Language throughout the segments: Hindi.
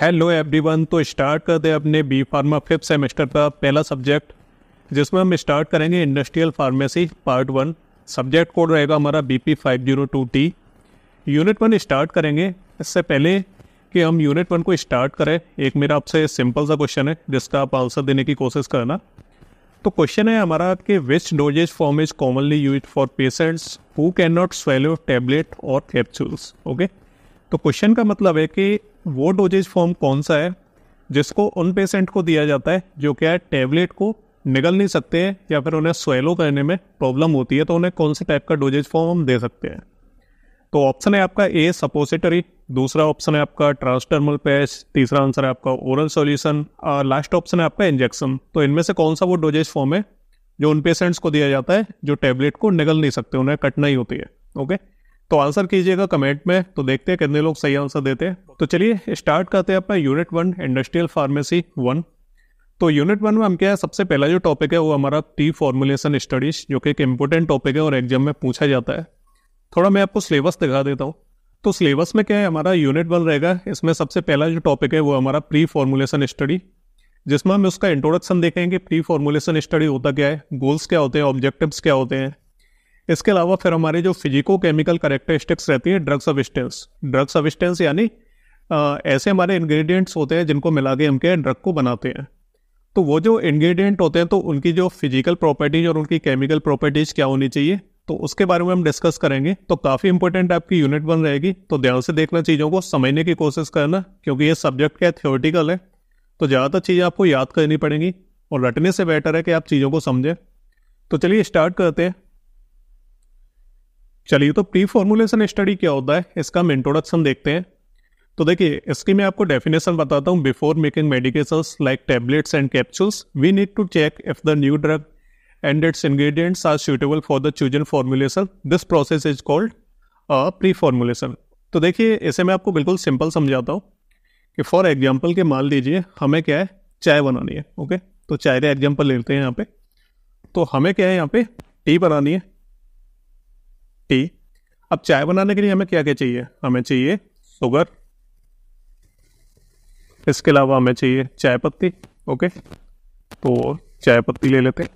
हेलो एवरीवन तो स्टार्ट करते अपने बी फार्मा फिफ्थ सेमेस्टर का पहला सब्जेक्ट जिसमें हम स्टार्ट करेंगे industrial pharmacy part one subject code रहेगा हमारा B P five zero two T unit one start करेंगे इससे पहले कि हम यूनिट वन को स्टार्ट करें एक मेरा आपसे सिंपल सा क्वेश्चन है जिसका आप आंसर देने की कोशिश करना तो क्वेश्चन है हमारा कि which dosage form is commonly use for patients who can not swallow tablet और कैप्सूल्स ओके तो क्वेश्चन का मतलब है कि वो डोजेज फॉर्म कौन सा है जिसको उन पेशेंट को दिया जाता है जो क्या है टेबलेट को निगल नहीं सकते हैं या फिर उन्हें स्वेलो करने में प्रॉब्लम होती है तो उन्हें कौन से टाइप का डोजेज फॉर्म हम दे सकते हैं तो ऑप्शन है आपका ए सपोसिटरी दूसरा ऑप्शन है आपका ट्रांसटर्मल पैच तीसरा आंसर है आपका ओरल सोल्यूशन और लास्ट ऑप्शन है आपका इंजेक्शन तो इनमें से कौन सा वो डोजेज फॉर्म है जो उन पेशेंट्स को दिया जाता है जो टेबलेट को निगल नहीं सकते उन्हें कटना ही होती है ओके तो आंसर कीजिएगा कमेंट में तो देखते हैं कितने लोग सही आंसर देते हैं तो चलिए स्टार्ट करते हैं अपना unit one industrial pharmacy one तो यूनिट वन में हम क्या है सबसे पहला जो टॉपिक है वो हमारा टी फॉर्मुलेशन स्टडीज जो कि एक इम्पोर्टेंट टॉपिक है और एग्जाम में पूछा जाता है थोड़ा मैं आपको सिलेबस दिखा देता हूँ तो सिलेबस में क्या है हमारा यूनिट वन रहेगा इसमें सबसे पहला जो टॉपिक है वो हमारा प्री फॉर्मुलेशन स्टडी जिसमें हम उसका इंट्रोडक्शन देखेंगे प्री फॉर्मुलेशन स्टडी होता क्या है गोल्स क्या होते हैं ऑब्जेक्टिव्स क्या होते हैं इसके अलावा फिर हमारे जो फिजिको केमिकल करेक्टरिस्टिक्स रहती हैं ड्रग सबिस्टेंस ड्रग सबिस्टेंस यानी ऐसे हमारे इंग्रेडिएंट्स होते हैं जिनको मिला के हम के ड्रग को बनाते हैं तो वो जो इंग्रेडिएंट होते हैं तो उनकी जो फिजिकल प्रॉपर्टीज और उनकी केमिकल प्रॉपर्टीज क्या होनी चाहिए तो उसके बारे में हम डिस्कस करेंगे तो काफ़ी इंपॉर्टेंट आपकी यूनिट बन रहेगी तो ध्यान से देखना चीज़ों को समझने की कोशिश करना क्योंकि ये सब्जेक्ट क्या थियोरटिकल है तो ज़्यादातर चीज़ें आपको याद करनी पड़ेंगी और रटने से बेटर है कि आप चीज़ों को समझें तो चलिए स्टार्ट करते हैं चलिए तो प्री फॉर्मुलेशन स्टडी क्या होता है इसका हम इंट्रोडक्शन देखते हैं तो देखिए इसकी मैं आपको डेफिनेशन बताता हूँ before making medications like tablets and capsules we need to check if the new drug and its ingredients are suitable for the chosen formulation this process is called pre formulation तो देखिए इसे मैं आपको बिल्कुल सिंपल समझाता हूँ कि फॉर एग्जाम्पल के मान लीजिए हमें क्या है चाय बनानी है ओके तो चाय का एग्जाम्पल लेते हैं यहाँ पे तो हमें क्या है यहाँ पे टी बनानी है टी अब चाय बनाने के लिए हमें क्या क्या चाहिए हमें चाहिए शुगर इसके अलावा हमें चाहिए चाय पत्ती ओके तो चाय पत्ती ले लेते हैं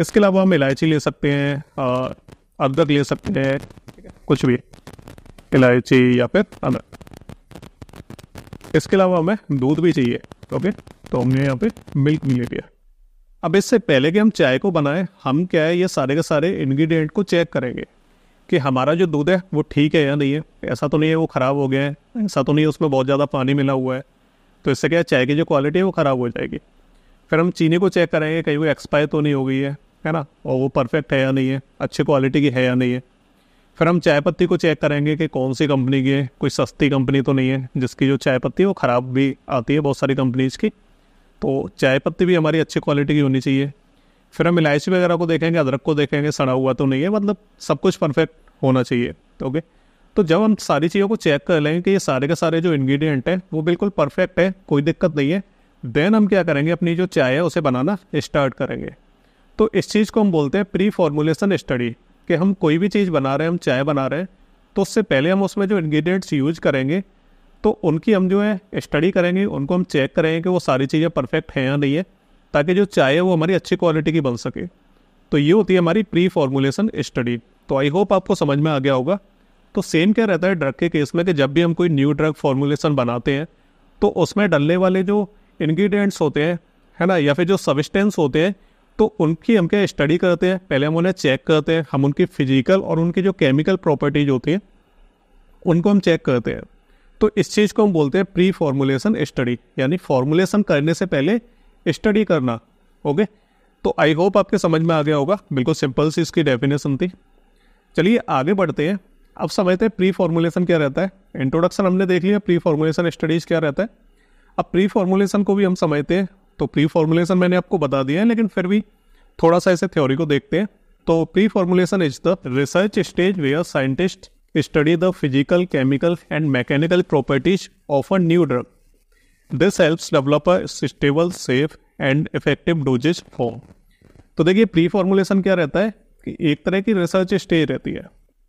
इसके अलावा हम इलायची ले सकते हैं अदरक ले सकते हैं कुछ भी इलायची या फिर अदरक इसके अलावा हमें दूध भी चाहिए ओके तो हमने यहाँ पे मिल्क भी ले लिया अब इससे पहले कि हम चाय को बनाएं हम क्या है ये सारे के सारे इन्ग्रीडियंट को चेक करेंगे कि हमारा जो दूध है वो ठीक है या नहीं है ऐसा तो नहीं है वो ख़राब हो गया है ऐसा तो नहीं है उसमें बहुत ज़्यादा पानी मिला हुआ है तो इससे क्या चाय की जो क्वालिटी है वो ख़राब हो जाएगी फिर हम चीनी को चेक करेंगे कहीं वो एक्सपायर तो नहीं हो गई है है ना और वो परफेक्ट है या नहीं है अच्छी क्वालिटी की है या नहीं है फिर हम चाय पत्ती को चेक करेंगे कि कौन सी कंपनी की है कोई सस्ती कंपनी तो नहीं है जिसकी जो चाय पत्ती है वो ख़राब भी आती है बहुत सारी कंपनीज़ की तो चाय पत्ती भी हमारी अच्छी क्वालिटी की होनी चाहिए फिर हम इलायची वगैरह को देखेंगे अदरक को देखेंगे सड़ा हुआ तो नहीं है मतलब सब कुछ परफेक्ट होना चाहिए ओके तो जब हम सारी चीज़ों को चेक कर लेंगे कि ये सारे के सारे जो इन्ग्रीडियंट हैं वो बिल्कुल परफेक्ट है कोई दिक्कत नहीं है देन हम क्या करेंगे अपनी जो चाय है उसे बनाना स्टार्ट करेंगे तो इस चीज़ को हम बोलते हैं प्री फॉर्मुलेशन स्टडी कि हम कोई भी चीज़ बना रहे हैं हम चाय बना रहे हैं तो उससे पहले हम उसमें जो इन्ग्रीडियंट्स यूज करेंगे तो उनकी हम जो है स्टडी करेंगे उनको हम चेक करेंगे कि वो सारी चीज़ें परफेक्ट हैं या नहीं है ताकि जो चाय है वो हमारी अच्छी क्वालिटी की बन सके तो ये होती है हमारी प्री फॉर्मुलेशन स्टडी तो आई होप आपको समझ में आ गया होगा तो सेम क्या रहता है ड्रग के केस में कि जब भी हम कोई न्यू ड्रग फॉर्मुलेशन बनाते हैं तो उसमें डलने वाले जो इन्ग्रीडियंट्स होते हैं है ना या फिर जो सबिस्टेंस होते हैं तो उनकी हम क्या स्टडी करते हैं पहले हम उन्हें चेक करते हैं हम उनकी फिजिकल और उनकी जो केमिकल प्रॉपर्टीज होती हैं उनको हम चेक करते हैं तो इस चीज़ को हम बोलते हैं प्री फॉर्मुलेशन स्टडी यानी फॉर्मुलेशन करने से पहले स्टडी करना ओके तो आई होप आपके समझ में आ गया होगा बिल्कुल सिंपल सी इसकी डेफिनेशन थी चलिए आगे बढ़ते हैं अब समझते हैं प्री फॉर्मुलेशन क्या रहता है इंट्रोडक्शन हमने देख लिया प्री फॉर्मुलेशन स्टडीज़ क्या रहता है अब प्री फॉर्मुलेशन को भी हम समझते हैं तो प्री फॉर्मुलेशन मैंने आपको बता दिया है लेकिन फिर भी थोड़ा सा ऐसे थ्योरी को देखते हैं तो pre formulation is the research stage where scientist study the physical, chemical, and mechanical properties of a new drug. This helps develop a stable safe and effective dosage for तो देखिए प्री फॉर्मुलेशन क्या रहता है कि एक तरह की रिसर्च स्टेज रहती है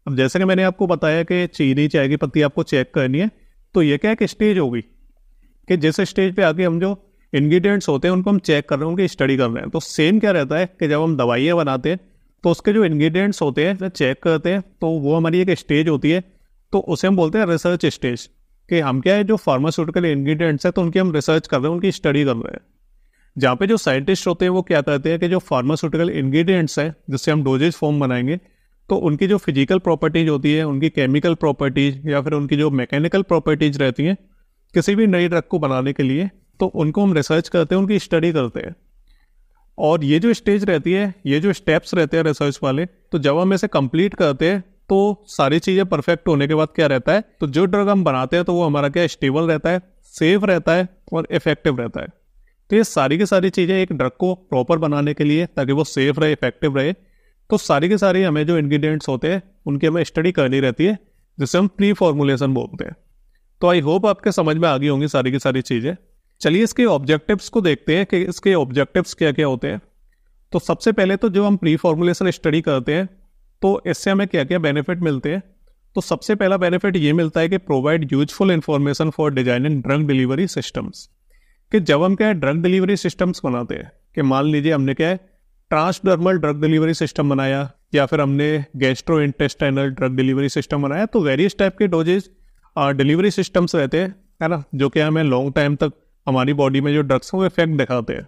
अब जैसे कि मैंने आपको बताया कि चीनी चाय की पत्ती आपको चेक करनी है तो ये क्या एक स्टेज होगी कि जिस स्टेज पे आके हम जो इन्ग्रीडियंट्स होते हैं उनको हम चेक कर रहे हैं उनकी स्टडी कर रहे हैं तो सेम क्या रहता है कि जब हम दवाइयाँ बनाते हैं तो उसके जो इंग्रेडिएंट्स होते हैं जब चेक करते हैं तो वो हमारी एक स्टेज होती है तो उसे हम बोलते हैं रिसर्च स्टेज कि हम क्या है जो फार्मास्यूटिकल इंग्रेडिएंट्स हैं तो उनकी हम रिसर्च कर रहे हैं उनकी स्टडी कर रहे हैं जहाँ पे जो साइंटिस्ट होते हैं वो क्या करते हैं कि जो फार्मास्यूटिकल इंग्रेडिएंट्स हैं जिससे हम डोजेज फॉर्म बनाएंगे तो उनकी जो फिजिकल प्रॉपर्टीज होती है उनकी केमिकल प्रॉपर्टीज या फिर उनकी जो मैकेनिकल प्रॉपर्टीज रहती हैं किसी भी नई ड्रग को बनाने के लिए तो उनको हम रिसर्च करते हैं उनकी स्टडी करते हैं और ये जो स्टेज रहती है ये जो स्टेप्स रहते हैं रिसर्च वाले तो जब हम इसे कंप्लीट करते हैं तो सारी चीज़ें परफेक्ट होने के बाद क्या रहता है तो जो ड्रग हम बनाते हैं तो वो हमारा क्या स्टेबल रहता है सेफ रहता है और इफेक्टिव रहता है तो ये सारी की सारी चीज़ें एक ड्रग को प्रॉपर बनाने के लिए ताकि वो सेफ रहे इफेक्टिव रहे तो सारी की सारी हमें जो इन्ग्रीडियंट्स होते हैं उनकी हमें स्टडी करनी रहती है जिसे हम प्री फॉर्मुलेशन बोलते हैं तो आई होप आपके समझ में आ गई होंगी सारी की सारी चीज़ें चलिए इसके ऑब्जेक्टिव्स को देखते हैं कि इसके ऑब्जेक्टिव्स क्या क्या होते हैं तो सबसे पहले तो जब हम प्री फॉर्मुलेशन स्टडी करते हैं तो इससे हमें क्या क्या बेनिफिट मिलते हैं तो सबसे पहला बेनिफिट ये मिलता है कि provide useful information for designing drug delivery systems कि जब हम क्या है ड्रग डिलीवरी सिस्टम्स बनाते हैं कि मान लीजिए हमने क्या है ट्रांसडर्मल ड्रग डिलीवरी सिस्टम बनाया या फिर हमने gastro intestinal drug delivery system बनाया तो वेरियस टाइप के डोजेज डिलीवरी सिस्टम्स रहते हैं है ना जो कि हमें लॉन्ग टाइम तक हमारी बॉडी में जो ड्रग्स हैं वो इफेक्ट दिखाते हैं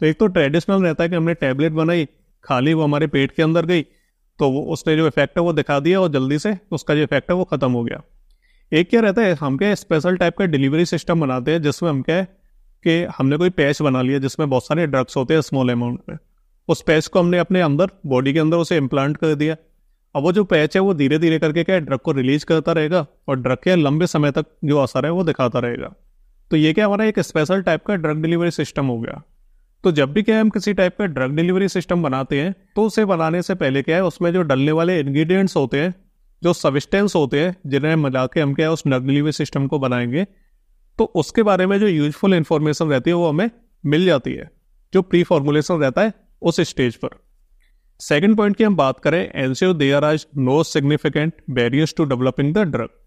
तो एक तो ट्रेडिशनल रहता है कि हमने टैबलेट बनाई खाली वो हमारे पेट के अंदर गई तो वो उसने जो इफेक्ट है वो दिखा दिया और जल्दी से उसका जो इफेक्ट है वो ख़त्म हो गया एक क्या रहता है हम क्या स्पेशल टाइप का डिलीवरी सिस्टम बनाते हैं जिसमें हम क्या कि हमने कोई पैच बना लिया जिसमें बहुत सारे ड्रग्स होते हैं स्मॉल अमाउंट में उस पैच को हमने अपने अंदर बॉडी के अंदर उसे इम्प्लांट कर दिया अब वो जो पैच है वो धीरे धीरे करके क्या ड्रग को रिलीज करता रहेगा और ड्रग के लंबे समय तक जो असर है वो दिखाता रहेगा तो ये क्या हमारा एक स्पेशल टाइप का ड्रग डिलीवरी सिस्टम हो गया तो जब भी क्या हम किसी टाइप का ड्रग डिलीवरी सिस्टम बनाते हैं तो उसे बनाने से पहले क्या है उसमें जो डलने वाले इन्ग्रीडियंट्स होते हैं जो सबिस्टेंस होते हैं जिन्हें मिला के हम क्या है उस ड्रग डिलीवरी सिस्टम को बनाएंगे तो उसके बारे में जो यूजफुल इन्फॉर्मेशन रहती है वो हमें मिल जाती है जो प्री फॉर्मुलेशन रहता है उस स्टेज पर सेकेंड पॉइंट की हम बात करें एनसीओ आर आज no significant barriers to developing the drug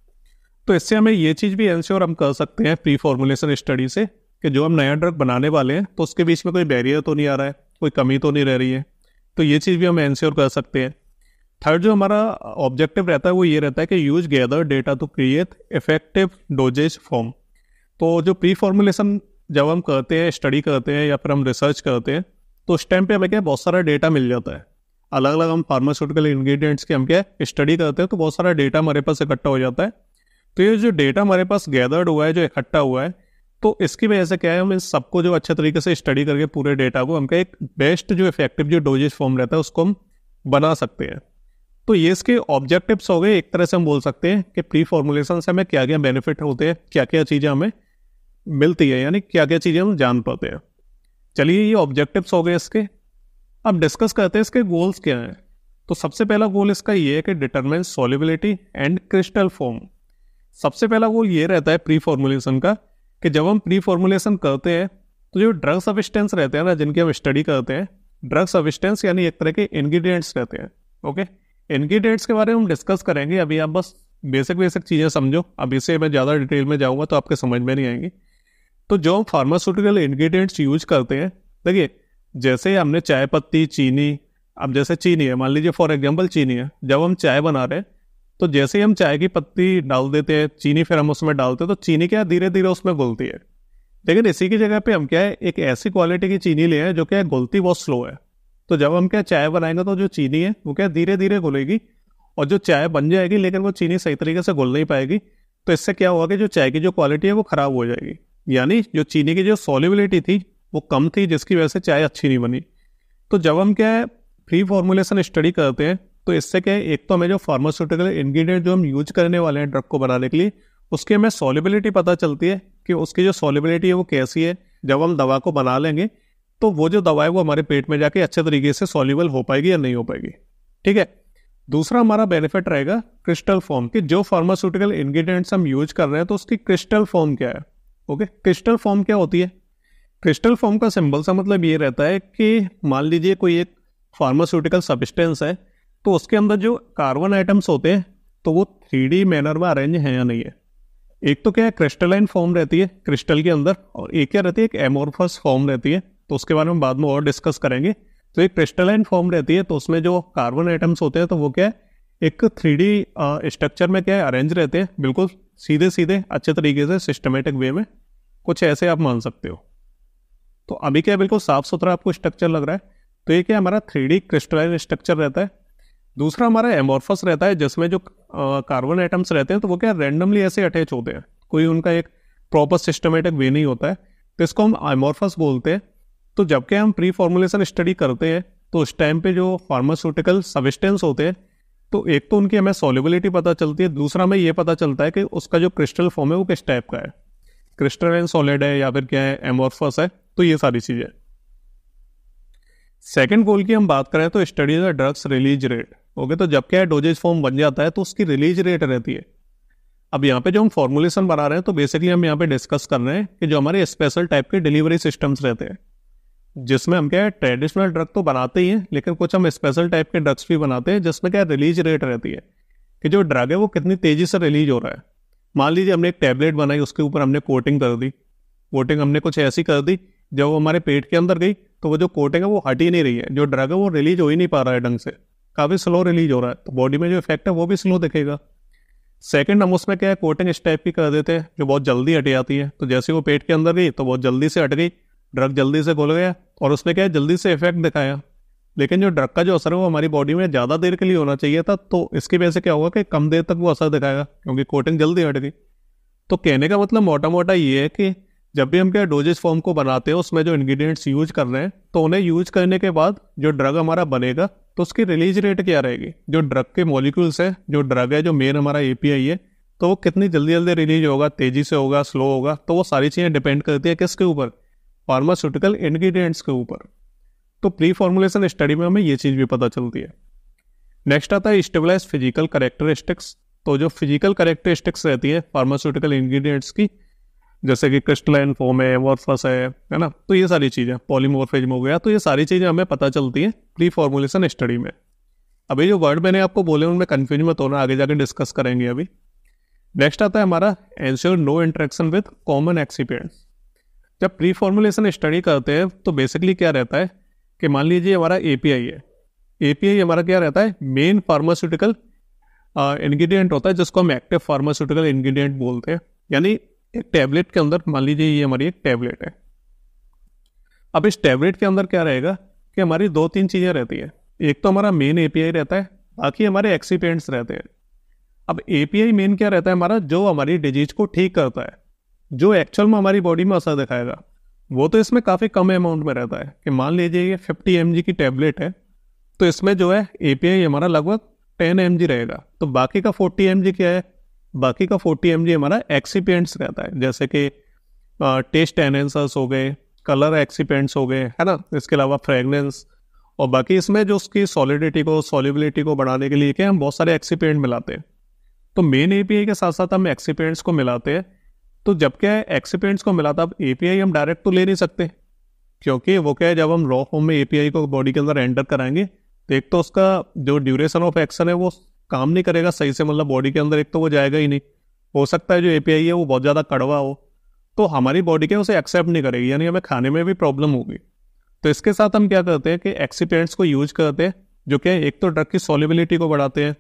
तो इससे हमें ये चीज़ भी इंश्योर हम कर सकते हैं प्री फॉर्मुलेशन स्टडी से कि जो हम नया ड्रग बनाने वाले हैं तो उसके बीच में कोई बैरियर तो नहीं आ रहा है कोई कमी तो नहीं रह रही है तो ये चीज़ भी हम इंश्योर कर सकते हैं थर्ड जो हमारा ऑब्जेक्टिव रहता है वो ये रहता है कि use gather data to create effective dosage form तो जो प्री फॉर्मुलेशन जब हम करते हैं स्टडी करते हैं या फिर हम रिसर्च करते हैं तो उस टाइम पे हमें क्या बहुत सारा डेटा मिल जाता है अलग अलग हम फार्मास्यूटिकल इंग्रेडिएंट्स के हम क्या स्टडी करते हैं तो बहुत सारा डेटा हमारे पास इकट्ठा हो जाता है तो ये जो डेटा हमारे पास गैदर्ड हुआ है जो इकट्ठा हुआ है तो इसकी वजह से क्या है हम इस सबको जो अच्छे तरीके से स्टडी करके पूरे डेटा को हमका एक बेस्ट जो इफेक्टिव जो डोजेज फॉर्म रहता है उसको हम बना सकते हैं तो ये इसके ऑब्जेक्टिव्स हो गए एक तरह से हम बोल सकते हैं कि प्री फॉर्मुलेशन से हमें क्या क्या बेनिफिट होते हैं क्या क्या चीज़ें हमें मिलती है यानी क्या क्या चीज़ें हम जान पाते हैं चलिए ये ऑब्जेक्टिव्स हो गए इसके अब डिस्कस करते हैं इसके गोल्स क्या हैं तो सबसे पहला गोल इसका ये है कि determine solubility and crystal form सबसे पहला गोल ये रहता है प्री फॉर्मुलेशन का कि जब हम प्री फॉर्मुलेशन करते हैं तो जो ड्रग सबिस्टेंस रहते हैं ना जिनकी हम स्टडी करते हैं ड्रग सबिस्टेंस यानी एक तरह के इन्ग्रीडियंट्स रहते हैं ओके इन्ग्रीडियंट्स के बारे में हम डिस्कस करेंगे अभी आप बस बेसिक बेसिक चीज़ें समझो अब इसे मैं ज़्यादा डिटेल में जाऊँगा तो आपके समझ में नहीं आएंगी तो जो हम फार्मास्यूटिकल इन्ग्रीडियंट्स यूज करते हैं देखिए जैसे हमने चाय पत्ती चीनी अब जैसे चीनी है मान लीजिए फॉर एग्जाम्पल चीनी है जब हम चाय बना रहे हैं तो जैसे ही हम चाय की पत्ती डाल देते हैं चीनी फिर हम उसमें डालते हैं तो चीनी क्या धीरे धीरे उसमें घुलती है लेकिन इसी की जगह पे हम क्या है एक ऐसी क्वालिटी की चीनी ले हैं जो क्या घुलती बहुत स्लो है तो जब हम क्या चाय बनाएंगे तो जो चीनी है वो क्या धीरे धीरे घुलेगी और जो चाय बन जाएगी लेकिन वो चीनी सही तरीके से घुल नहीं पाएगी तो इससे क्या होगा कि जो चाय की जो क्वालिटी है वो ख़राब हो जाएगी यानी जो चीनी की जो सॉलिबिलिटी थी वो कम थी जिसकी वजह से चाय अच्छी नहीं बनी तो जब हम क्या है प्री फॉर्मुलेशन स्टडी करते हैं तो इससे क्या एक तो हमें जो फार्मास्यूटिकल इन्ग्रीडियंट जो हम यूज करने वाले हैं ड्रग को बनाने के लिए उसकी हमें सॉलिबिलिटी पता चलती है कि उसकी जो सॉलिबिलिटी है वो कैसी है जब हम दवा को बना लेंगे तो वो जो दवा है वो हमारे पेट में जाके अच्छे तरीके से सॉल्यूबल हो पाएगी या नहीं हो पाएगी ठीक है दूसरा हमारा बेनिफिट रहेगा क्रिस्टल फॉर्म कि जो फार्मास्यूटिकल इन्ग्रीडियंट्स हम यूज कर रहे हैं तो उसकी क्रिस्टल फॉर्म क्या है ओके क्रिस्टल फॉर्म क्या होती है क्रिस्टल फॉर्म का सिंबल सा मतलब ये रहता है कि मान लीजिए कोई एक फार्मास्यूटिकल सब्सटेंस है तो उसके अंदर जो कार्बन आइटम्स होते हैं तो वो थ्री मैनर में अरेंज हैं या नहीं है एक तो क्या है क्रिस्टलाइन फॉर्म रहती है क्रिस्टल के अंदर और एक क्या रहती है एक एमोरफस फॉर्म रहती है तो उसके बारे में बाद में और डिस्कस करेंगे तो एक क्रिस्टलाइन फॉर्म रहती है तो उसमें जो कार्बन आइटम्स होते हैं तो वो क्या है एक थ्री स्ट्रक्चर में क्या है अरेंज रहते हैं बिल्कुल सीधे सीधे अच्छे तरीके से सिस्टमेटिक वे में कुछ ऐसे आप मान सकते हो तो अभी क्या बिल्कुल साफ सुथरा आपको स्ट्रक्चर लग रहा है तो ये क्या हमारा थ्री क्रिस्टलाइन स्ट्रक्चर रहता है दूसरा हमारा एमोरफस रहता है जिसमें जो कार्बन एटम्स रहते हैं तो वो क्या रैंडमली ऐसे अटैच होते हैं कोई उनका एक प्रॉपर सिस्टमेटिक वे नहीं होता है तो इसको हम एमोर्फस बोलते हैं तो जबकि हम प्री फॉर्मुलेशन स्टडी करते हैं तो उस टाइम पे जो फार्मास्यूटिकल सबिस्टेंस होते हैं तो एक तो उनकी हमें सॉलिबिलिटी पता चलती है दूसरा हमें ये पता चलता है कि उसका जो क्रिस्टल फॉर्म है वो किस टाइप का है क्रिस्टल एंड सॉलिड है या फिर क्या है एमोरफस है तो ये सारी चीज़ें सेकेंड गोल की हम बात करें तो studies the drugs release rate okay तो जब क्या डोजेज फॉर्म बन जाता है तो उसकी रिलीज रेट रहती है अब यहाँ पे जो हम फॉर्मुलेशन बना रहे हैं तो बेसिकली हम यहाँ पे डिस्कस कर रहे हैं कि जो हमारे स्पेशल टाइप के डिलीवरी सिस्टम्स रहते हैं जिसमें हम क्या है ट्रेडिशनल ड्रग तो बनाते ही हैं लेकिन कुछ हम स्पेशल टाइप के ड्रग्स भी बनाते हैं जिसमें क्या रिलीज रेट रहती है कि जो ड्रग है वो कितनी तेज़ी से रिलीज हो रहा है मान लीजिए हमने एक टैबलेट बनाई उसके ऊपर हमने कोटिंग कर दी कोटिंग हमने कुछ ऐसी कर दी जब वो हमारे पेट के अंदर गई तो वो जो कोटिंग है वो हट ही नहीं रही है जो ड्रग है वो रिलीज हो ही नहीं पा रहा है ढंग से काफ़ी स्लो रिलीज हो रहा है तो बॉडी में जो इफेक्ट है वो भी स्लो दिखेगा सेकेंड हम उसमें क्या है कोटिंग इस टाइप की कर देते हैं जो बहुत जल्दी हट जाती है तो जैसे वो पेट के अंदर गई तो बहुत जल्दी से हट गई ड्रग जल्दी से घुल गया और उसने क्या है जल्दी से इफेक्ट दिखाया लेकिन जो ड्रग का जो असर है वो हमारी बॉडी में ज़्यादा देर के लिए होना चाहिए था तो इसकी वजह से क्या होगा कि कम देर तक वो असर दिखाएगा क्योंकि कोटिंग जल्दी हट गई तो कहने का मतलब मोटा मोटा ये है कि जब भी हम क्या डोजेस फॉर्म को बनाते हैं उसमें जो इंग्रेडिएंट्स यूज कर रहे हैं तो उन्हें यूज करने के बाद जो ड्रग हमारा बनेगा तो उसकी रिलीज रेट क्या रहेगी जो ड्रग के मॉलिक्यूल्स है जो ड्रग है जो मेन हमारा एपीआई है तो वो कितनी जल्दी जल्दी रिलीज होगा तेजी से होगा स्लो होगा तो वो सारी चीज़ें डिपेंड करती है किसके ऊपर फार्मास्यूटिकल इन्ग्रीडियंट्स के ऊपर तो प्री फॉर्मुलेशन स्टडी में हमें ये चीज़ भी पता चलती है नेक्स्ट आता है स्टेबलाइज फिजिकल करेक्टरिस्टिक्स तो जो फिजिकल करेक्टरिस्टिक्स रहती है फार्मास्यूटिकल इन्ग्रीडियंट्स की जैसे कि क्रिस्टलाइन फॉर्म है वर्फस है है ना तो ये सारी चीज़ें में हो गया तो ये सारी चीज़ें हमें पता चलती हैं प्री फॉर्मुलेशन स्टडी में अभी जो वर्ड मैंने आपको बोले उनमें कन्फ्यूज मत होना आगे जाके डिस्कस करेंगे अभी नेक्स्ट आता है हमारा ensure no interaction with common excipients जब प्री फॉर्मुलेशन स्टडी करते हैं तो बेसिकली क्या रहता है कि मान लीजिए हमारा ए है ए हमारा क्या रहता है मेन फार्मास्यूटिकल इन्ग्रीडियंट होता है जिसको हम एक्टिव फार्मास्यूटिकल इन्ग्रीडियंट बोलते हैं यानी एक टैबलेट के अंदर मान लीजिए ये हमारी एक टैबलेट है अब इस टैबलेट के अंदर क्या रहेगा कि हमारी दो तीन चीज़ें रहती है एक तो हमारा मेन एपीआई रहता है बाकी हमारे एक्सीपेंट्स रहते हैं अब एपीआई मेन क्या रहता है हमारा जो हमारी डिजीज को ठीक करता है जो एक्चुअल में हमारी बॉडी में असर दिखाएगा वो तो इसमें काफ़ी कम अमाउंट में रहता है कि मान लीजिए ये फिफ्टी एम की टैबलेट है तो इसमें जो है ए हमारा लगभग टेन एम रहेगा तो बाकी का फोर्टी एम क्या है बाकी का फोर्टी एम हमारा एक्सीपेंट्स रहता है जैसे कि टेस्ट एनहेंसर्स हो गए कलर एक्सीपेंट्स हो गए है ना इसके अलावा फ्रेगनेंस और बाकी इसमें जो उसकी सॉलिडिटी को सॉलिबिलिटी को बढ़ाने के लिए क्या हम बहुत सारे एक्सीपेंट मिलाते हैं तो मेन ए के साथ साथ हम एक्सीपेंट्स को मिलाते हैं तो जब क्या है एक्सीपेंट्स को मिलाता अब ए हम डायरेक्ट तो ले नहीं सकते क्योंकि वो क्या है जब हम रॉ फॉर्म में ए को बॉडी के अंदर एंटर कराएंगे तो एक तो उसका जो ड्यूरेशन ऑफ एक्शन है वो काम नहीं करेगा सही से मतलब बॉडी के अंदर एक तो वो जाएगा ही नहीं हो सकता है जो एपीआई है वो बहुत ज़्यादा कड़वा हो तो हमारी बॉडी के उसे एक्सेप्ट नहीं करेगी यानी हमें खाने में भी प्रॉब्लम होगी तो इसके साथ हम क्या करते हैं कि एक्सीपेंट्स को यूज करते हैं जो कि एक तो ड्रग की सॉलिबिलिटी को बढ़ाते हैं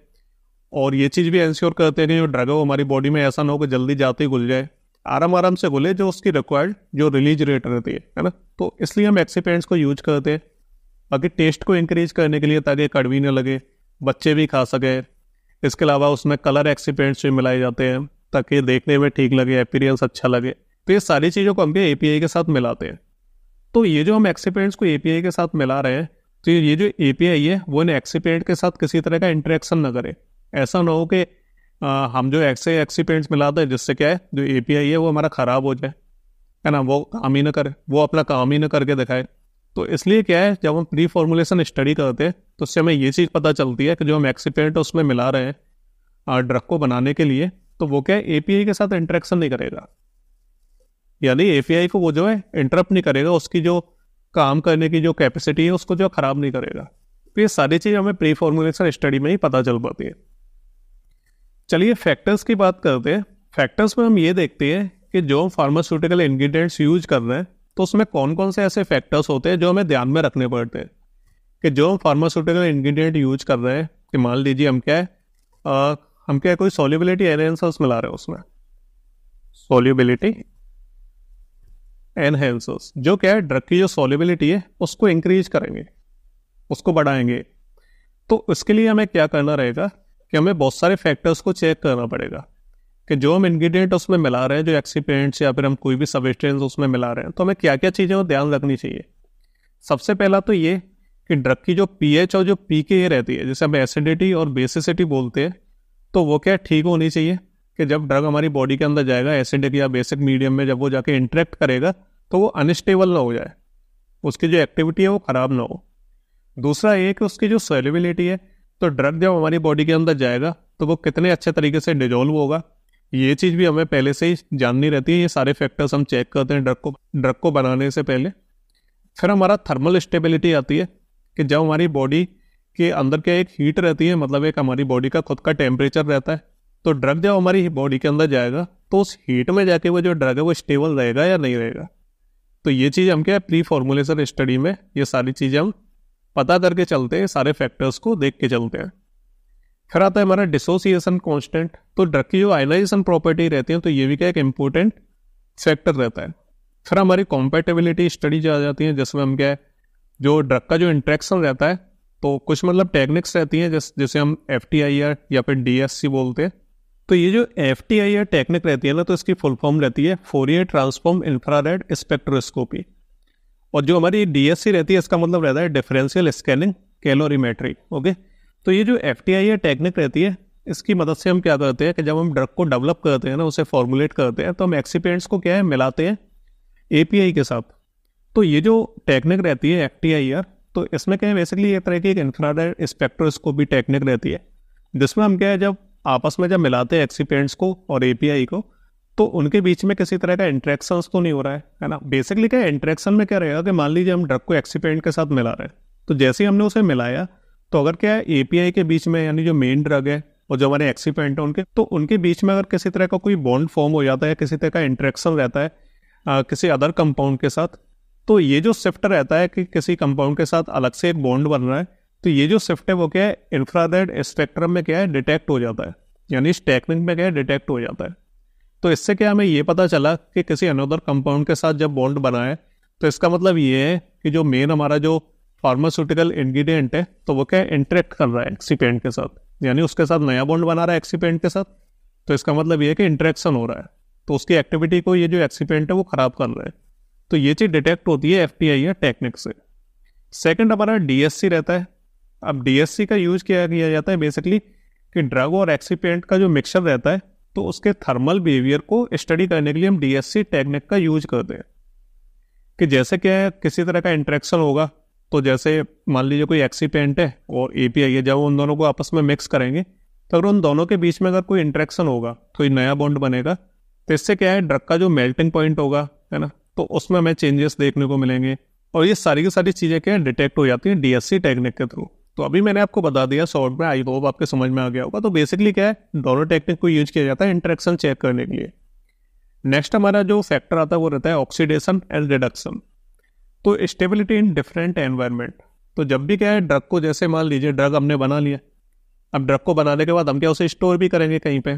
और ये चीज़ भी इंश्योर करते हैं कि जो ड्रग है हमारी बॉडी में ऐसा ना हो कि जल्दी जाते ही घुल जाए आराम आराम से घुले जो उसकी रिक्वायर्ड जो रिलीज रेट रहती है है ना तो इसलिए हम एक्सीपेंट्स को यूज करते हैं बाकी टेस्ट को इंक्रीज करने के लिए ताकि कड़वी ना लगे बच्चे भी खा सकें इसके अलावा उसमें कलर एक्सीपेंट्स भी मिलाए जाते हैं ताकि देखने में ठीक लगे अपीरियंस अच्छा लगे तो ये सारी चीज़ों को हम भी ए के साथ मिलाते हैं तो ये जो हम एक्सीपेंट्स को ए के साथ मिला रहे हैं तो ये जो ए है वो इन एक्सीपेंट के साथ किसी तरह का इंटरेक्शन ना करे ऐसा ना हो कि हम जो ऐसे एक्सीपेंट्स मिलाते हैं जिससे क्या है जो ए है वो हमारा ख़राब हो जाए है ना वो काम ही ना करे वो अपना काम ही ना करके दिखाए तो इसलिए क्या है जब हम प्री फॉर्मुलेशन स्टडी करते हैं तो उससे हमें ये चीज़ पता चलती है कि जो हम एक्सीपेंट उसमें मिला रहे हैं ड्रग को बनाने के लिए तो वो क्या है ए के साथ इंटरेक्शन नहीं करेगा यानी ए को वो जो है इंटरप्ट नहीं करेगा उसकी जो काम करने की जो कैपेसिटी है उसको जो ख़राब नहीं करेगा तो ये सारी चीज़ हमें प्री फॉर्मुलेशन स्टडी में ही पता चल पाती है चलिए फैक्टर्स की बात करते हैं फैक्टर्स में हम ये देखते हैं कि जो फार्मास्यूटिकल इन्ग्रीडियंट्स यूज कर रहे हैं तो उसमें कौन कौन से ऐसे फैक्टर्स होते हैं जो हमें ध्यान में रखने पड़ते हैं कि जो हम फार्मास्यूटिकल इन्ग्रीडियंट यूज कर रहे हैं कि मान लीजिए हम क्या है आ, हम क्या है कोई सोल्यूबिलिटी एनहेंसर्स मिला रहे हैं उसमें सोल्यूबिलिटी एनहेंसर्स जो क्या है ड्रग की जो सोल्यूबिलिटी है उसको इंक्रीज करेंगे उसको बढ़ाएंगे तो उसके लिए हमें क्या करना रहेगा कि हमें बहुत सारे फैक्टर्स को चेक करना पड़ेगा कि जो हम इंग्रेडिएंट उसमें मिला रहे हैं जो एक्सीपेंट्स या फिर हम कोई भी सबस्टेंस उसमें मिला रहे हैं तो हमें क्या क्या चीज़ें ध्यान रखनी चाहिए सबसे पहला तो ये कि ड्रग की जो पी और जो पी के रहती है जैसे हम एसिडिटी और बेसिसिटी बोलते हैं तो वो क्या ठीक होनी चाहिए कि जब ड्रग हमारी बॉडी के अंदर जाएगा एसिडिक या बेसिक मीडियम में जब वो जाके इंट्रैक्ट करेगा तो वो अनस्टेबल ना हो जाए उसकी जो एक्टिविटी है वो ख़राब ना हो दूसरा ये कि उसकी जो सेलेबिलिटी है तो ड्रग जब हमारी बॉडी के अंदर जाएगा तो वो कितने अच्छे तरीके से डिजोल्व होगा ये चीज़ भी हमें पहले से ही जाननी रहती है ये सारे फैक्टर्स हम चेक करते हैं ड्रग को ड्रग को बनाने से पहले फिर हमारा थर्मल स्टेबिलिटी आती है कि जब हमारी बॉडी के अंदर क्या एक हीट रहती है मतलब एक हमारी बॉडी का खुद का टेम्परेचर रहता है तो ड्रग जब हमारी बॉडी के अंदर जाएगा तो उस हीट में जाके वो जो ड्रग है वो स्टेबल रहेगा या नहीं रहेगा तो ये चीज़ हम क्या प्री फॉर्मुलेशन स्टडी में ये सारी चीज़ें हम पता करके चलते हैं सारे फैक्टर्स को देख के चलते हैं फिर आता है हमारा डिसोसिएशन कॉन्स्टेंट तो ड्रग की जो आयनाइजेशन प्रॉपर्टी रहती है तो ये भी क्या एक इंपॉर्टेंट फैक्टर रहता है फिर हमारी कॉम्पेटेबिलिटी स्टडीज आ जाती है जिसमें हम क्या है जो ड्रग का जो इंट्रैक्शन रहता है तो कुछ मतलब टेक्निक्स रहती हैं जैसे जैसे हम एफ या फिर डी बोलते हैं तो ये जो एफ टेक्निक रहती है ना तो इसकी फुल फॉर्म रहती है फोरियर ट्रांसफॉर्म इंफ्रारेड स्पेक्ट्रोस्कोपी और जो हमारी डी रहती है इसका मतलब रहता है डिफरेंशियल स्कैनिंग कैलोरीमेट्री ओके तो ये जो एफ टी आई या टेक्निक रहती है इसकी मदद से हम क्या करते हैं कि जब हम ड्रग को डेवलप करते हैं ना उसे फॉर्मुलेट करते हैं तो हम एक्सीपेंट्स को क्या है मिलाते हैं ए पी आई के साथ तो ये जो टेक्निक रहती है एफ टी आई तो इसमें क्या है बेसिकली एक तरह की एक इंफ्रारेड स्पेक्ट्रोस्कोपी टेक्निक रहती है जिसमें हम क्या है जब आपस में जब मिलाते हैं एक्सीपेंट्स को और ए पी आई को तो उनके बीच में किसी तरह का इंट्रैक्शन तो नहीं हो रहा है है ना बेसिकली क्या इंट्रैक्शन में क्या रहेगा कि मान लीजिए हम ड्रग को एक्सीपेंट के साथ मिला रहे हैं तो जैसे ही हमने उसे मिलाया तो अगर क्या है एपीआई के बीच में यानी जो मेन ड्रग है और जो हमारे एक्सीपेंट है उनके तो उनके बीच में अगर किसी तरह का कोई बॉन्ड फॉर्म हो जाता है किसी तरह का इंट्रेक्शन रहता है आ, किसी अदर कंपाउंड के साथ तो ये जो शिफ्ट रहता है कि किसी कंपाउंड के साथ अलग से एक बॉन्ड बन रहा है तो ये जो शिफ्ट है वो क्या है इंफ्रारेड स्पेक्ट्रम में क्या है डिटेक्ट हो जाता है यानी इस में क्या है डिटेक्ट हो जाता है तो इससे क्या हमें ये पता चला कि किसी अनदर कंपाउंड के साथ जब बॉन्ड बना है तो इसका मतलब ये है कि जो मेन हमारा जो फार्मास्यूटिकल इन्ग्रीडियंट है तो वो क्या इंटरेक्ट कर रहा है एक्सीपेंट के साथ यानी उसके साथ नया बॉन्ड बना रहा है एक्सीपेंट के साथ तो इसका मतलब ये है कि इंटरेक्शन हो रहा है तो उसकी एक्टिविटी को ये जो एक्सीपेंट है वो ख़राब कर रहा है तो ये चीज़ डिटेक्ट होती है एफ या टेक्निक से सेकेंड हमारा डी रहता है अब डी का यूज़ किया किया जाता है बेसिकली कि ड्रग और एक्सीपेंट का जो मिक्सचर रहता है तो उसके थर्मल बिहेवियर को स्टडी करने के लिए हम डी टेक्निक का यूज करते हैं कि जैसे क्या है किसी तरह का इंट्रैक्शन होगा तो जैसे मान लीजिए कोई एक्सीपेंट है और ए पी आई है जब उन दोनों को आपस में मिक्स करेंगे तो अगर उन दोनों के बीच में अगर कोई इंट्रैक्शन होगा कोई तो नया बॉन्ड बनेगा तो इससे क्या है ड्रग का जो मेल्टिंग पॉइंट होगा है ना तो उसमें हमें चेंजेस देखने को मिलेंगे और ये सारी की सारी चीज़ें क्या डिटेक्ट हो जाती हैं डीएससी टेक्निक के थ्रू तो अभी मैंने आपको बता दिया शॉर्ट में आई होप आपके समझ में आ गया होगा तो बेसिकली क्या है डॉलर टेक्निक को यूज किया जाता है इंट्रैक्शन चेक करने के लिए नेक्स्ट हमारा जो फैक्टर आता है वो रहता है ऑक्सीडेशन एंड रिडक्शन तो स्टेबिलिटी इन डिफरेंट एनवायरनमेंट तो जब भी क्या है ड्रग को जैसे मान लीजिए ड्रग हमने बना लिया अब ड्रग को बनाने के बाद हम क्या उसे स्टोर भी करेंगे कहीं पे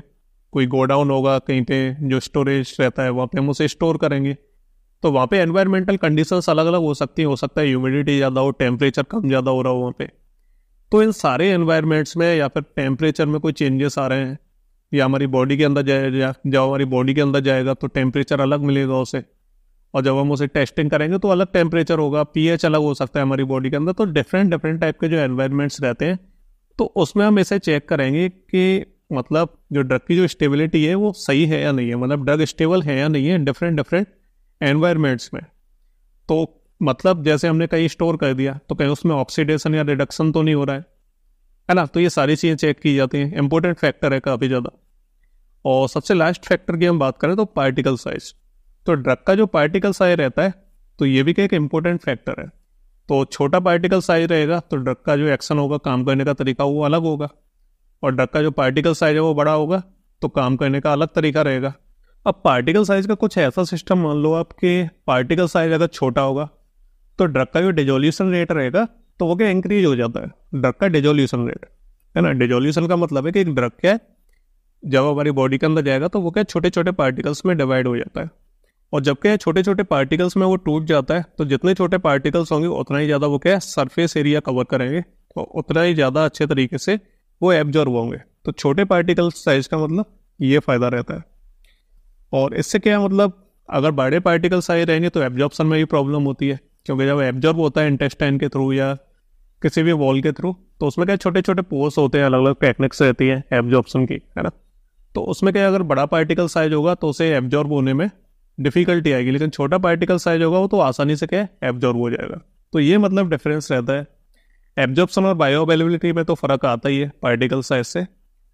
कोई गोडाउन होगा कहीं पे जो स्टोरेज रहता है वहाँ पे हम उसे स्टोर करेंगे तो वहाँ पे एनवायरमेंटल कंडीशंस अलग अलग हो सकती हैं हो सकता है ह्यूमिडिटी ज़्यादा हो टेम्परेचर कम ज़्यादा हो रहा हो वहाँ पे तो इन सारे एनवायरमेंट्स में या फिर टेम्परेचर में कोई चेंजेस आ रहे हैं या हमारी बॉडी के अंदर जाए जब हमारी बॉडी के अंदर जाएगा तो टेम्परेचर अलग मिलेगा उसे और जब हम उसे टेस्टिंग करेंगे तो अलग टेम्परेचर होगा पी अलग हो सकता है हमारी बॉडी के अंदर तो डिफरेंट डिफरेंट टाइप के जो एनवायरमेंट्स रहते हैं तो उसमें हम इसे चेक करेंगे कि मतलब जो ड्रग की जो स्टेबिलिटी है वो सही है या नहीं है मतलब ड्रग स्टेबल है या नहीं है डिफरेंट डिफरेंट एनवायरमेंट्स में तो मतलब जैसे हमने कहीं स्टोर कर दिया तो कहीं उसमें ऑक्सीडेशन या रिडक्शन तो नहीं हो रहा है है ना तो ये सारी चीज़ें चेक की जाती हैं इंपॉर्टेंट फैक्टर है काफ़ी ज़्यादा और सबसे लास्ट फैक्टर की हम बात करें तो पार्टिकल साइज़ तो ड्रग का जो पार्टिकल साइज रहता है तो ये भी एक इम्पोर्टेंट फैक्टर है तो छोटा पार्टिकल साइज रहेगा तो ड्रग का जो एक्शन होगा काम करने का तरीका वो अलग होगा और ड्रग का जो पार्टिकल साइज है वो बड़ा होगा तो काम करने का अलग तरीका रहेगा अब पार्टिकल साइज का कुछ ऐसा सिस्टम मान लो आपके पार्टिकल साइज अगर छोटा होगा तो ड्रग का जो डिजोल्यूशन रेट रहेगा तो वो क्या इंक्रीज हो जाता है ड्रग का डिजोल्यूशन रेट है ना डिजोल्यूशन का मतलब है कि एक ड्रग क्या है जब हमारी बॉडी के अंदर जाएगा तो वो क्या छोटे छोटे पार्टिकल्स में डिवाइड हो जाता है और जबकि ये छोटे छोटे पार्टिकल्स में वो टूट जाता है तो जितने छोटे पार्टिकल्स होंगे उतना ही ज़्यादा वो क्या है सरफेस एरिया कवर करेंगे तो उतना ही ज़्यादा अच्छे तरीके से वो एब्जॉर्व होंगे तो छोटे पार्टिकल साइज का मतलब ये फ़ायदा रहता है और इससे क्या मतलब अगर बड़े पार्टिकल साइज रहेंगे तो एब्जॉर्बसन में भी प्रॉब्लम होती है क्योंकि जब एब्जॉर्ब होता है इंटेस्टाइन के थ्रू या किसी भी वॉल के थ्रू तो उसमें क्या छोटे छोटे पोर्स होते हैं अलग अलग टेक्निक्स रहती हैं एब्जॉर्बसन की है ना तो उसमें क्या अगर बड़ा पार्टिकल साइज होगा तो उसे एब्जॉर्ब होने में डिफिकल्टी आएगी लेकिन छोटा पार्टिकल साइज होगा वो तो आसानी से क्या एब्जॉर्ब हो जाएगा तो ये मतलब डिफरेंस रहता है एब्जॉर्बसन और बायो अवेलेबिलिटी में तो फ़र्क आता ही है पार्टिकल साइज से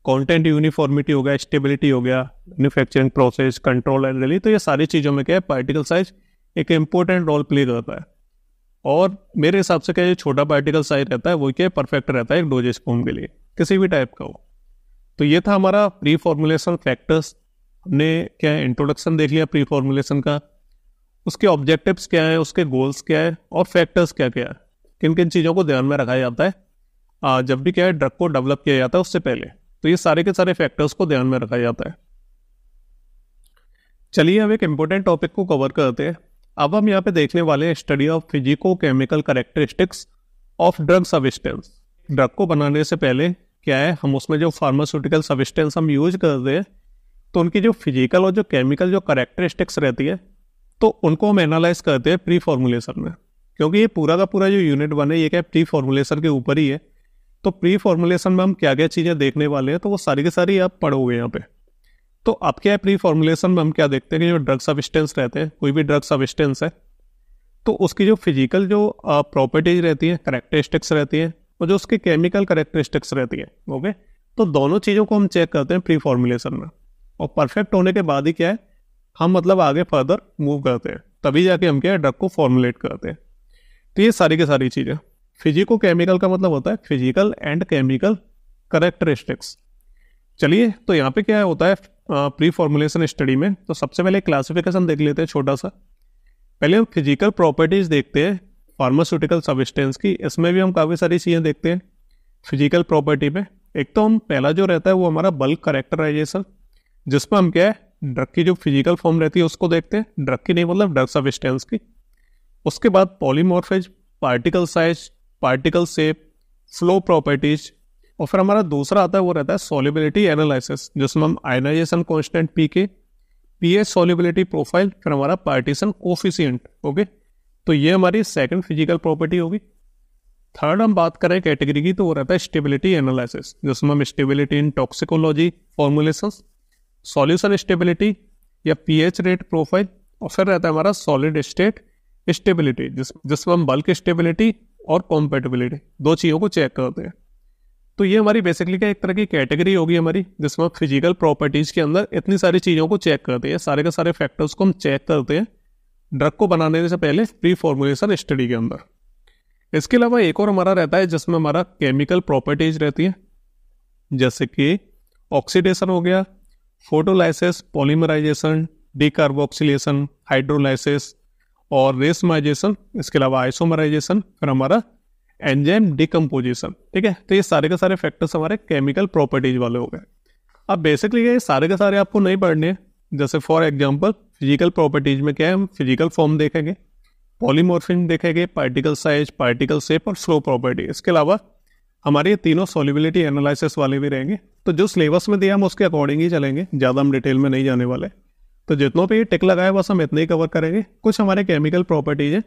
कॉन्टेंट यूनिफॉर्मिटी हो गया स्टेबिलिटी हो गया मैन्युफैक्चरिंग प्रोसेस कंट्रोल एंड रिली तो ये सारी चीज़ों में क्या है पार्टिकल साइज एक इम्पोर्टेंट रोल प्ले करता है और मेरे हिसाब से क्या जो छोटा पार्टिकल साइज रहता है वो क्या परफेक्ट रहता है एक डोजेज फॉर्म के लिए किसी भी टाइप का हो तो ये था हमारा प्री फॉर्मुलेशन फैक्टर्स हमने क्या है इंट्रोडक्शन देख लिया प्री फॉर्मुलेशन का उसके ऑब्जेक्टिव्स क्या है उसके गोल्स क्या है और फैक्टर्स क्या क्या है किन किन चीज़ों को ध्यान में रखा जाता है आ, जब भी क्या है ड्रग को डेवलप किया जाता है उससे पहले तो ये सारे के सारे फैक्टर्स को ध्यान में रखा जाता है चलिए अब एक इम्पोर्टेंट टॉपिक को कवर करते हैं अब हम यहाँ पे देखने वाले हैं study of physico chemical characteristics of drug substance drug को बनाने से पहले क्या है हम उसमें जो फार्मास्यूटिकल सबिस्टेंस हम यूज करते हैं तो उनकी जो फिजिकल और जो केमिकल जो करेक्टरिस्टिक्स रहती है तो उनको हम एनालाइज करते हैं प्री फॉर्मुलेशन में क्योंकि ये पूरा का पूरा जो यूनिट वन है ये क्या प्री फॉर्मुलेशन के ऊपर ही है तो प्री फॉर्मुलेशन में हम क्या क्या चीज़ें देखने वाले हैं तो वो सारी की सारी आप पढ़ोगे यहाँ पे तो अब क्या है प्री फॉर्मुलेशन में हम क्या देखते हैं कि जो ड्रग सबिस्टेंस रहते हैं कोई भी ड्रग सबिस्टेंस है तो उसकी जो फिजिकल जो प्रॉपर्टीज रहती है करेक्टरिस्टिक्स रहती हैं और जो उसकी केमिकल करेक्टरिस्टिक्स रहती है ओके तो दोनों चीज़ों को हम चेक करते हैं प्री फॉर्मुलेशन में और परफेक्ट होने के बाद ही क्या है हम मतलब आगे फर्दर मूव करते हैं तभी जाके हम क्या है ड्रग को फॉर्मुलेट करते हैं तो ये सारी की सारी चीज़ें फिजिको केमिकल का मतलब होता है फिजिकल एंड केमिकल करेक्टरिस्टिक्स चलिए तो यहाँ पे क्या होता है प्री फॉर्मुलेशन स्टडी में तो सबसे पहले क्लासिफिकेशन देख लेते हैं छोटा सा पहले हम फिजिकल प्रॉपर्टीज़ देखते हैं फार्मास्यूटिकल सबिस्टेंस की इसमें भी हम काफ़ी सारी चीज़ें देखते हैं फिजिकल प्रॉपर्टी में एक तो हम पहला जो रहता है वो हमारा बल्क करेक्टराइजेशन जिसमें हम क्या है ड्रग की जो फिजिकल फॉर्म रहती है उसको देखते हैं ड्रग की नहीं मतलब ड्रग सबिस्टेंस की उसके बाद polymorphism particle size particle shape flow properties और फिर हमारा दूसरा आता है वो रहता है सॉलिबिलिटी एनालिसिस जिसमें हम ionization constant P K P S solubility profile फिर हमारा पार्टीशन कोफिशियंट ओके तो ये हमारी सेकेंड फिजिकल प्रॉपर्टी होगी थर्ड हम बात करें कैटेगरी की तो वो रहता है स्टेबिलिटी एनालिसिस जिसमें हम stability in toxicology formulations solution stability या पीएच रेट प्रोफाइल और फिर रहता है हमारा सॉलिड स्टेट स्टेबिलिटी जिस जिसमें हम बल्क स्टेबिलिटी और कॉम्पेटेबिलिटी दो चीज़ों को चेक करते हैं तो ये हमारी बेसिकली क्या एक तरह की कैटेगरी होगी हमारी जिसमें फिजिकल प्रॉपर्टीज़ के अंदर इतनी सारी चीज़ों को चेक करते हैं सारे के सारे फैक्टर्स को हम चेक करते हैं ड्रग को बनाने से पहले प्री फॉर्मुलेशन स्टडी के अंदर इसके अलावा एक और हमारा रहता है जिसमें हमारा केमिकल प्रॉपर्टीज रहती है जैसे कि ऑक्सीडेशन हो गया फोटोलाइसिस पॉलीमराइजेशन डिकार्बोक्सिलेशन हाइड्रोलाइसिस और रेसमाइजेशन इसके अलावा आइसोमराइजेशन फिर हमारा एंजाइम डिकम्पोजिशन ठीक है तो ये सारे के सारे फैक्टर्स हमारे केमिकल प्रॉपर्टीज वाले हो गए अब बेसिकली ये सारे के सारे आपको नहीं पढ़ने हैं जैसे फॉर एग्जाम्पल फिजिकल प्रॉपर्टीज में क्या है हम फिजिकल फॉर्म देखेंगे पॉलीमोर्फिन देखेंगे पार्टिकल साइज पार्टिकल शेप और स्लो प्रॉपर्टी इसके अलावा हमारे ये तीनों सोलिबिलिटी एनालिसिस वाले भी रहेंगे तो जो सिलेबस में दिया हम उसके अकॉर्डिंग ही चलेंगे ज़्यादा हम डिटेल में नहीं जाने वाले तो जितनों पे ये टिक लगाए बस हम इतने ही कवर करेंगे कुछ हमारे केमिकल प्रॉपर्टीज हैं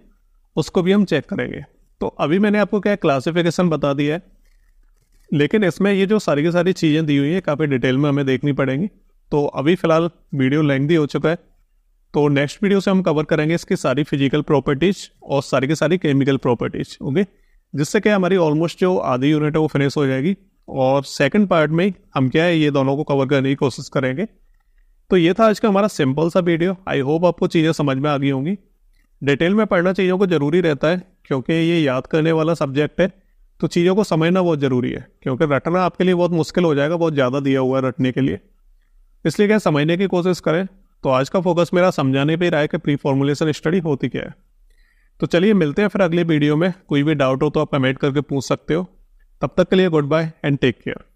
उसको भी हम चेक करेंगे तो अभी मैंने आपको क्या क्लासिफिकेशन बता दिया है लेकिन इसमें ये जो सारी की सारी चीज़ें दी हुई हैं काफ़ी डिटेल में हमें देखनी पड़ेंगी तो अभी फ़िलहाल वीडियो लेंदी हो चुका है तो नेक्स्ट वीडियो से हम कवर करेंगे इसकी सारी फिजिकल प्रॉपर्टीज और सारी की सारी केमिकल प्रॉपर्टीज ओके जिससे क्या हमारी ऑलमोस्ट जो आधी यूनिट है वो फिनिश हो जाएगी और सेकंड पार्ट में हम क्या है ये दोनों को कवर करने की कोशिश करेंगे तो ये था आज का हमारा सिंपल सा वीडियो आई होप आपको चीज़ें समझ में आ गई होंगी डिटेल में पढ़ना चीज़ों को ज़रूरी रहता है क्योंकि ये याद करने वाला सब्जेक्ट है तो चीज़ों को समझना बहुत ज़रूरी है क्योंकि रटना आपके लिए बहुत मुश्किल हो जाएगा बहुत ज़्यादा दिया हुआ है रटने के लिए इसलिए क्या समझने की कोशिश करें तो आज का फोकस मेरा समझाने पर रहा है कि प्री फॉर्मुलेशन स्टडी होती क्या है तो चलिए मिलते हैं फिर अगले वीडियो में कोई भी डाउट हो तो आप कमेंट करके पूछ सकते हो तब तक के लिए good bye and take care